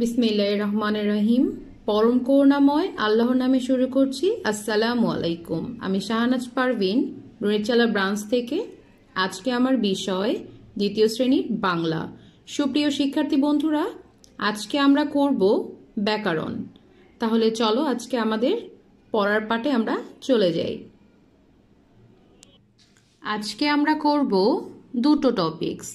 বিসমিল্লাহ রহমান রহিম পরম করুণাময় আল্লাহর নামে শুরু করছি আসসালামু আলাইকুম আমি শাহনাজ পারভিন রুনেচালা ব্রাঞ্চ থেকে আজকে আমার বিষয় দ্বিতীয় শ্রেণীর বাংলা সুপ্রিয় শিক্ষার্থী বন্ধুরা আজকে আমরা করব ব্যাকরণ তাহলে চলো আজকে আমাদের পড়ার পাঠে আমরা চলে যাই আজকে আমরা করব দুটো টপিকস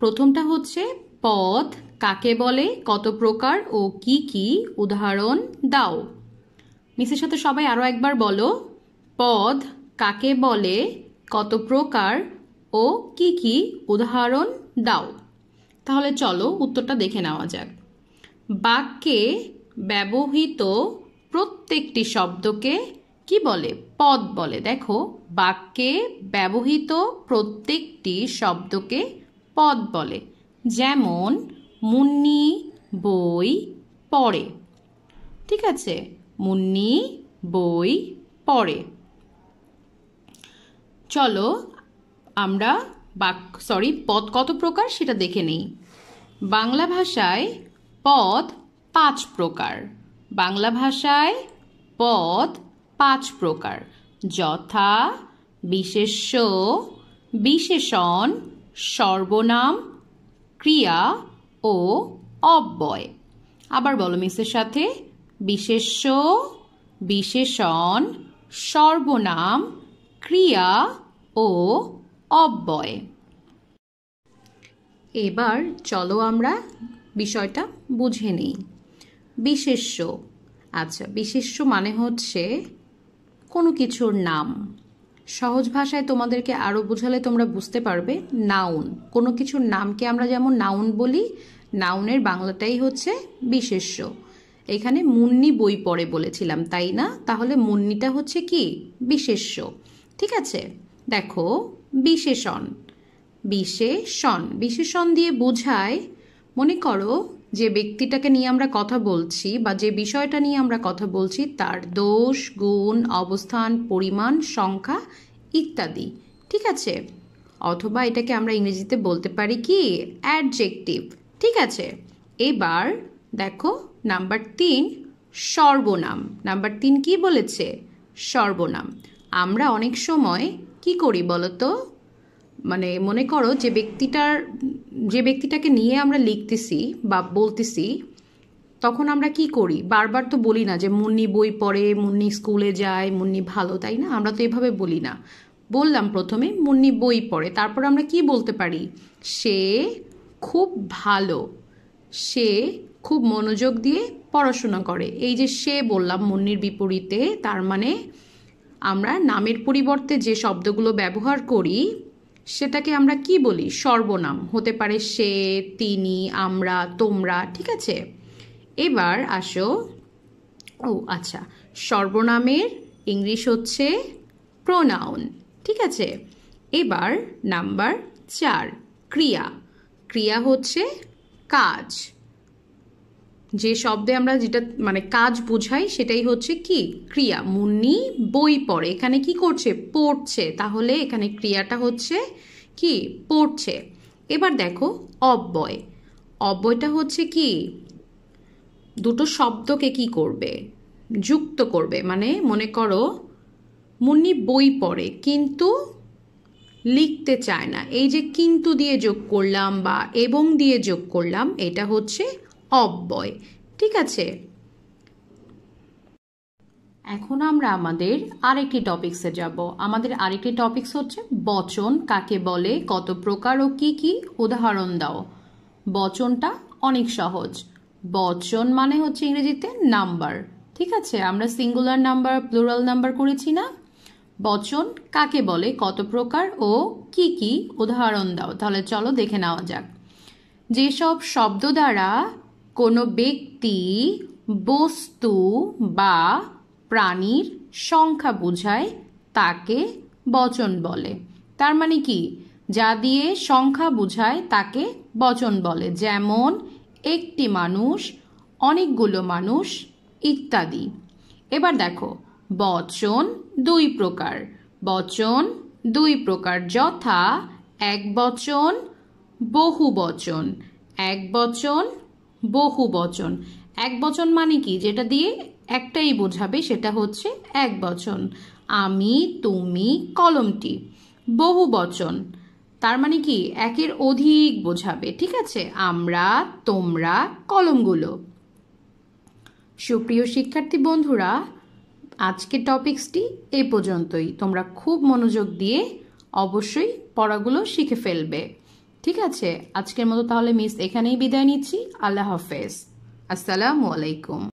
প্রথমটা হচ্ছে পথ কাকে বলে কত প্রকার ও কি কি উদাহরণ দাও মিসের সাথে সবাই আরও একবার বলো পদ কাকে বলে কত প্রকার ও কি কি উদাহরণ দাও তাহলে চলো উত্তরটা দেখে নেওয়া যাক বাক্যে ব্যবহৃত প্রত্যেকটি শব্দকে কি বলে পদ বলে দেখো বাক্যে ব্যবহৃত প্রত্যেকটি শব্দকে পদ বলে যেমন মুন্নি বই পড়ে ঠিক আছে মুন্নি বই পড়ে চলো আমরা বাক সরি পদ কত প্রকার সেটা দেখে নেই বাংলা ভাষায় পদ পাঁচ প্রকার বাংলা ভাষায় পদ পাঁচ প্রকার যথা বিশেষ্য বিশেষণ সর্বনাম ক্রিয়া ও অব্যয় আবার বলো মিসের সাথে বিশেষ্য বিশেষণ সর্বনাম ক্রিয়া ও অব্যয় এবার চলো আমরা বিষয়টা বুঝে নেই বিশেষ্য আচ্ছা বিশেষ্য মানে হচ্ছে কোনো কিছুর নাম সহজ ভাষায় তোমাদেরকে আরও বোঝালে তোমরা বুঝতে পারবে নাউন কোনো কিছুর নামকে আমরা যেমন নাউন বলি নাউনের বাংলাটাই হচ্ছে বিশেষ্য এখানে মুন্নি বই পড়ে বলেছিলাম তাই না তাহলে মুন্নিটা হচ্ছে কি বিশেষ্য ঠিক আছে দেখো বিশেষণ বিশেষণ বিশেষণ দিয়ে বোঝায় মনে করো যে ব্যক্তিটাকে নিয়ে আমরা কথা বলছি বা যে বিষয়টা নিয়ে আমরা কথা বলছি তার দোষ গুণ অবস্থান পরিমাণ সংখ্যা ইত্যাদি ঠিক আছে অথবা এটাকে আমরা ইংরেজিতে বলতে পারি কি অ্যাডজেক্টিভ ঠিক আছে এবার দেখো নাম্বার তিন সর্বনাম নাম্বার তিন কি বলেছে সর্বনাম আমরা অনেক সময় কি করি বলতো মানে মনে করো যে ব্যক্তিটার যে ব্যক্তিটাকে নিয়ে আমরা লিখতেছি বা বলতেছি তখন আমরা কি করি বারবার তো বলি না যে মুন্নি বই পড়ে মুন্নি স্কুলে যায় মুন্নি ভালো তাই না আমরা তো এভাবে বলি না বললাম প্রথমে মুন্নি বই পড়ে তারপর আমরা কি বলতে পারি সে খুব ভালো সে খুব মনোযোগ দিয়ে পড়াশোনা করে এই যে সে বললাম মুন্নির বিপরীতে তার মানে আমরা নামের পরিবর্তে যে শব্দগুলো ব্যবহার করি সেটাকে আমরা কি বলি সর্বনাম হতে পারে সে তিনি আমরা তোমরা ঠিক আছে এবার আসো ও আচ্ছা সর্বনামের ইংলিশ হচ্ছে প্রোনাউন ঠিক আছে এবার নাম্বার চার ক্রিয়া ক্রিয়া হচ্ছে কাজ যে শব্দে আমরা যেটা মানে কাজ বোঝাই সেটাই হচ্ছে কি ক্রিয়া মুন্নি বই পড়ে এখানে কি করছে পড়ছে তাহলে এখানে ক্রিয়াটা হচ্ছে কি পড়ছে এবার দেখো অব্যয় অব্যয়টা হচ্ছে কি দুটো শব্দকে কি করবে যুক্ত করবে মানে মনে করো মুন্নি বই পড়ে কিন্তু লিখতে চায় না এই যে কিন্তু দিয়ে যোগ করলাম বা এবং দিয়ে যোগ করলাম এটা হচ্ছে অব্যয় ঠিক আছে এখন আমরা আমাদের আরেকটি টপিক্সে যাব আমাদের আরেকটি টপিক্স হচ্ছে বচন কাকে বলে কত প্রকার ও কি কি উদাহরণ দাও বচনটা অনেক সহজ বচন মানে হচ্ছে ইংরেজিতে নাম্বার ঠিক আছে আমরা সিঙ্গুলার নাম্বার প্লুরাল নাম্বার করেছি না বচন কাকে বলে কত প্রকার ও কি কি উদাহরণ দাও তাহলে চলো দেখে নেওয়া যাক যেসব শব্দ দ্বারা কোনো ব্যক্তি বস্তু বা প্রাণীর সংখ্যা বোঝায় তাকে বচন বলে তার মানে কি যা দিয়ে সংখ্যা বোঝায় তাকে বচন বলে যেমন একটি মানুষ অনেকগুলো মানুষ ইত্যাদি এবার দেখো বচন দুই প্রকার বচন দুই প্রকার যথা এক বচন বহু বচন এক বচন বহু বচন এক বচন মানে কি যেটা দিয়ে একটাই বোঝাবে সেটা হচ্ছে এক বচন আমি তুমি কলমটি বহু বচন তার মানে কি একের অধিক বোঝাবে ঠিক আছে আমরা তোমরা কলমগুলো সুপ্রিয় শিক্ষার্থী বন্ধুরা আজকের টপিক্সটি এ পর্যন্তই তোমরা খুব মনোযোগ দিয়ে অবশ্যই পড়াগুলো শিখে ফেলবে ঠিক আছে আজকের মতো তাহলে মিস এখানেই বিদায় নিচ্ছি আল্লাহ হাফেজ আসসালামু আলাইকুম